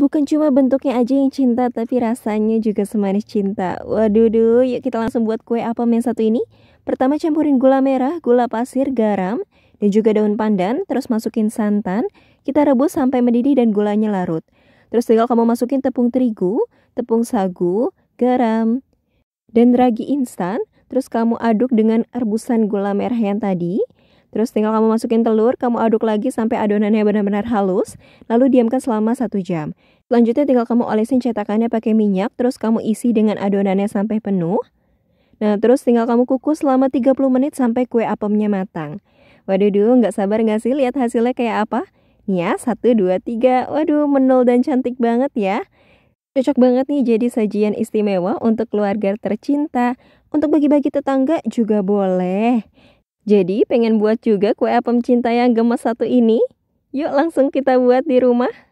Bukan cuma bentuknya aja yang cinta, tapi rasanya juga semanis cinta. Waduh, duh, yuk kita langsung buat kue apa yang satu ini. Pertama campurin gula merah, gula pasir, garam, dan juga daun pandan. Terus masukin santan. Kita rebus sampai mendidih dan gulanya larut. Terus tinggal kamu masukin tepung terigu, tepung sagu, garam, dan ragi instan. Terus kamu aduk dengan rebusan gula merah yang tadi. Terus tinggal kamu masukin telur, kamu aduk lagi sampai adonannya benar-benar halus, lalu diamkan selama satu jam. Selanjutnya tinggal kamu olesin cetakannya pakai minyak, terus kamu isi dengan adonannya sampai penuh. Nah, terus tinggal kamu kukus selama 30 menit sampai kue apemnya matang. Waduh, duh, nggak sabar nggak sih lihat hasilnya kayak apa? Nih ya, 1, 2, 3. Waduh, menol dan cantik banget ya. Cocok banget nih jadi sajian istimewa untuk keluarga tercinta. Untuk bagi-bagi tetangga juga boleh. Jadi pengen buat juga kue apem cinta yang gemes satu ini? Yuk langsung kita buat di rumah.